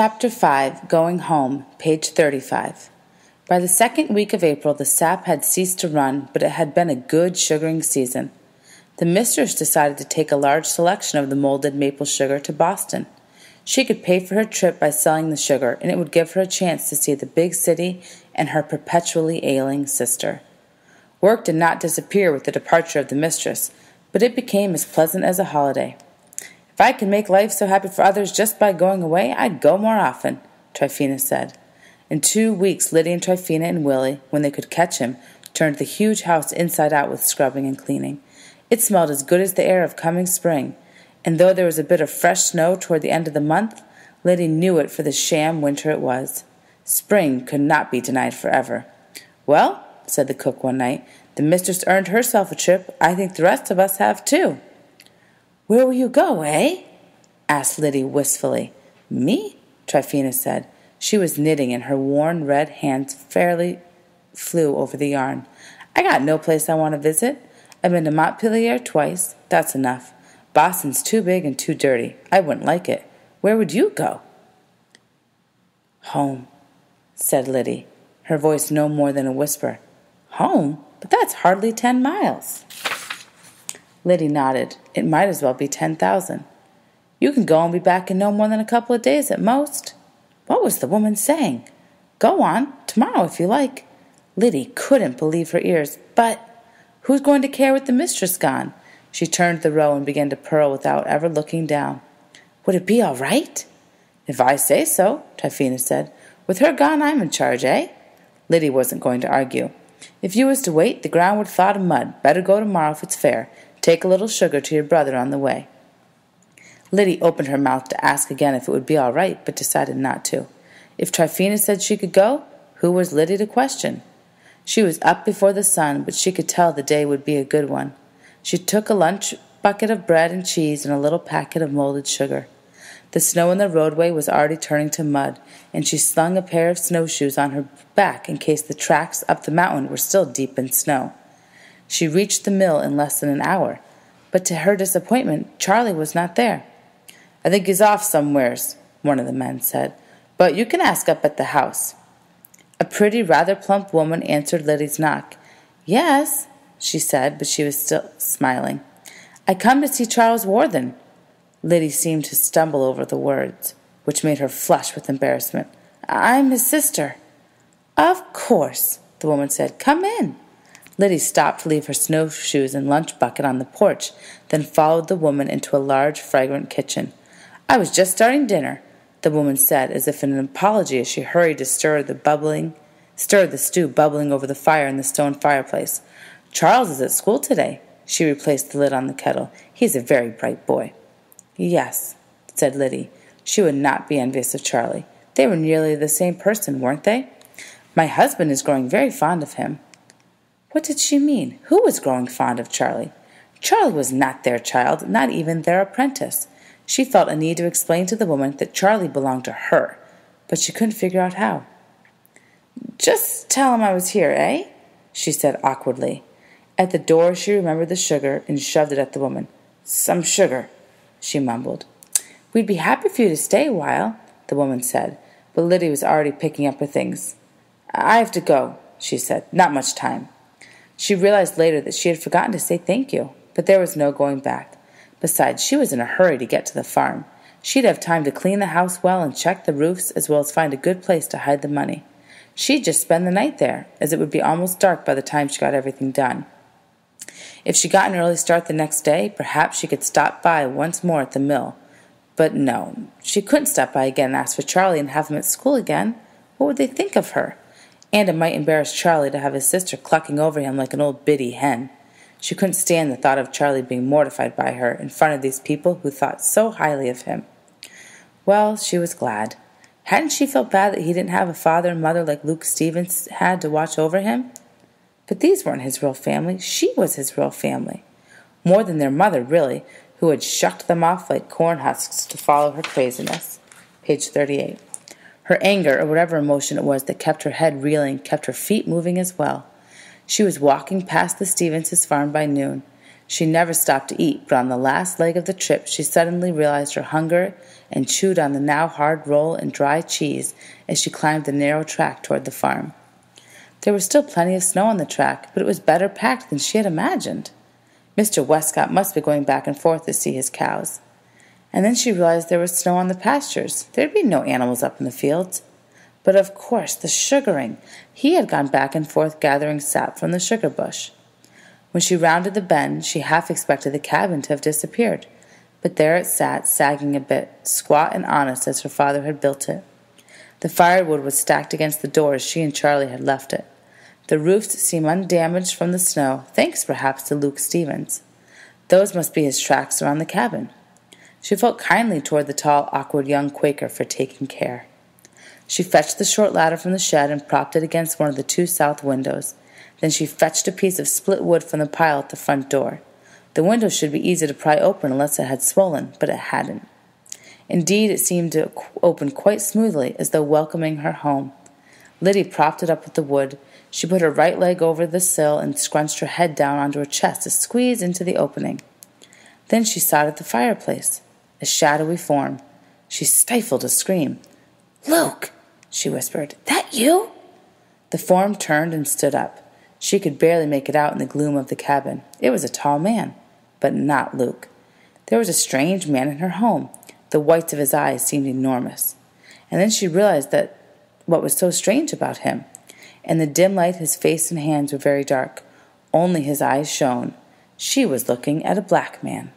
Chapter 5 Going Home, page 35. By the second week of April, the sap had ceased to run, but it had been a good sugaring season. The mistress decided to take a large selection of the molded maple sugar to Boston. She could pay for her trip by selling the sugar, and it would give her a chance to see the big city and her perpetually ailing sister. Work did not disappear with the departure of the mistress, but it became as pleasant as a holiday. If I could make life so happy for others just by going away, I'd go more often, Tryphena said. In two weeks, Lydia and Tryphena and Willie, when they could catch him, turned the huge house inside out with scrubbing and cleaning. It smelled as good as the air of coming spring, and though there was a bit of fresh snow toward the end of the month, Liddy knew it for the sham winter it was. Spring could not be denied forever. Well, said the cook one night, the mistress earned herself a trip. I think the rest of us have too. Where will you go, eh? asked Liddy wistfully. Me? Tryphena said. She was knitting, and her worn red hands fairly flew over the yarn. I got no place I want to visit. I've been to Montpelier twice. That's enough. Boston's too big and too dirty. I wouldn't like it. Where would you go? Home, said Liddy, her voice no more than a whisper. Home? But that's hardly ten miles. Liddy nodded. It might as well be ten thousand. You can go and be back in no more than a couple of days at most. What was the woman saying? Go on, tomorrow if you like. Liddy couldn't believe her ears. But who's going to care with the mistress gone? She turned the row and began to purl without ever looking down. Would it be all right? If I say so, Typhina said. With her gone, I'm in charge, eh? Liddy wasn't going to argue. If you was to wait, the ground would thaw to mud. Better go tomorrow if it's fair. Take a little sugar to your brother on the way. Liddy opened her mouth to ask again if it would be all right, but decided not to. If Tryphena said she could go, who was Liddy to question? She was up before the sun, but she could tell the day would be a good one. She took a lunch bucket of bread and cheese and a little packet of molded sugar. The snow in the roadway was already turning to mud, and she slung a pair of snowshoes on her back in case the tracks up the mountain were still deep in snow. She reached the mill in less than an hour, but to her disappointment, Charlie was not there. I think he's off somewheres, one of the men said, but you can ask up at the house. A pretty, rather plump woman answered Liddy's knock. Yes, she said, but she was still smiling. I come to see Charles Warden. Liddy seemed to stumble over the words, which made her flush with embarrassment. I'm his sister. Of course, the woman said. Come in. Liddy stopped to leave her snowshoes and lunch bucket on the porch, then followed the woman into a large, fragrant kitchen. I was just starting dinner, the woman said, as if in an apology, as she hurried to stir the bubbling, stir the stew bubbling over the fire in the stone fireplace. Charles is at school today. She replaced the lid on the kettle. He's a very bright boy. Yes, said Liddy. She would not be envious of Charlie. They were nearly the same person, weren't they? My husband is growing very fond of him. What did she mean? Who was growing fond of Charlie? Charlie was not their child, not even their apprentice. She felt a need to explain to the woman that Charlie belonged to her, but she couldn't figure out how. Just tell him I was here, eh? she said awkwardly. At the door, she remembered the sugar and shoved it at the woman. Some sugar, she mumbled. We'd be happy for you to stay a while, the woman said, but Liddy was already picking up her things. I have to go, she said. Not much time. She realized later that she had forgotten to say thank you, but there was no going back. Besides, she was in a hurry to get to the farm. She'd have time to clean the house well and check the roofs, as well as find a good place to hide the money. She'd just spend the night there, as it would be almost dark by the time she got everything done. If she got an early start the next day, perhaps she could stop by once more at the mill. But no, she couldn't stop by again and ask for Charlie and have him at school again. What would they think of her? and it might embarrass Charlie to have his sister clucking over him like an old biddy hen. She couldn't stand the thought of Charlie being mortified by her in front of these people who thought so highly of him. Well, she was glad. Hadn't she felt bad that he didn't have a father and mother like Luke Stevens had to watch over him? But these weren't his real family. She was his real family. More than their mother, really, who had shucked them off like corn husks to follow her craziness. Page 38. Her anger, or whatever emotion it was that kept her head reeling, kept her feet moving as well. She was walking past the Stevenses' farm by noon. She never stopped to eat, but on the last leg of the trip she suddenly realized her hunger and chewed on the now hard roll and dry cheese as she climbed the narrow track toward the farm. There was still plenty of snow on the track, but it was better packed than she had imagined. Mr. Westcott must be going back and forth to see his cows. And then she realized there was snow on the pastures. There'd be no animals up in the fields. But of course, the sugaring. He had gone back and forth gathering sap from the sugar bush. When she rounded the bend, she half expected the cabin to have disappeared. But there it sat, sagging a bit, squat and honest as her father had built it. The firewood was stacked against the door as she and Charlie had left it. The roofs seemed undamaged from the snow, thanks perhaps to Luke Stevens. Those must be his tracks around the cabin. She felt kindly toward the tall, awkward young Quaker for taking care. She fetched the short ladder from the shed and propped it against one of the two south windows. Then she fetched a piece of split wood from the pile at the front door. The window should be easy to pry open unless it had swollen, but it hadn't. Indeed, it seemed to open quite smoothly, as though welcoming her home. Liddy propped it up with the wood. She put her right leg over the sill and scrunched her head down onto her chest to squeeze into the opening. Then she sought at the fireplace a shadowy form. She stifled a scream. Luke, she whispered, that you? The form turned and stood up. She could barely make it out in the gloom of the cabin. It was a tall man, but not Luke. There was a strange man in her home. The whites of his eyes seemed enormous. And then she realized that what was so strange about him. In the dim light, his face and hands were very dark. Only his eyes shone. She was looking at a black man.